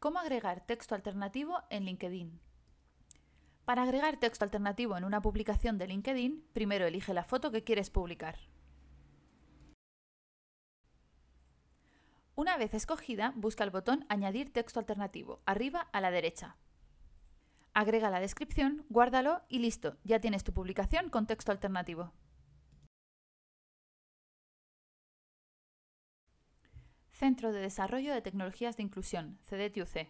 ¿Cómo agregar texto alternativo en LinkedIn? Para agregar texto alternativo en una publicación de LinkedIn, primero elige la foto que quieres publicar. Una vez escogida, busca el botón Añadir texto alternativo, arriba a la derecha. Agrega la descripción, guárdalo y listo, ya tienes tu publicación con texto alternativo. Centro de Desarrollo de Tecnologías de Inclusión, CDTUC.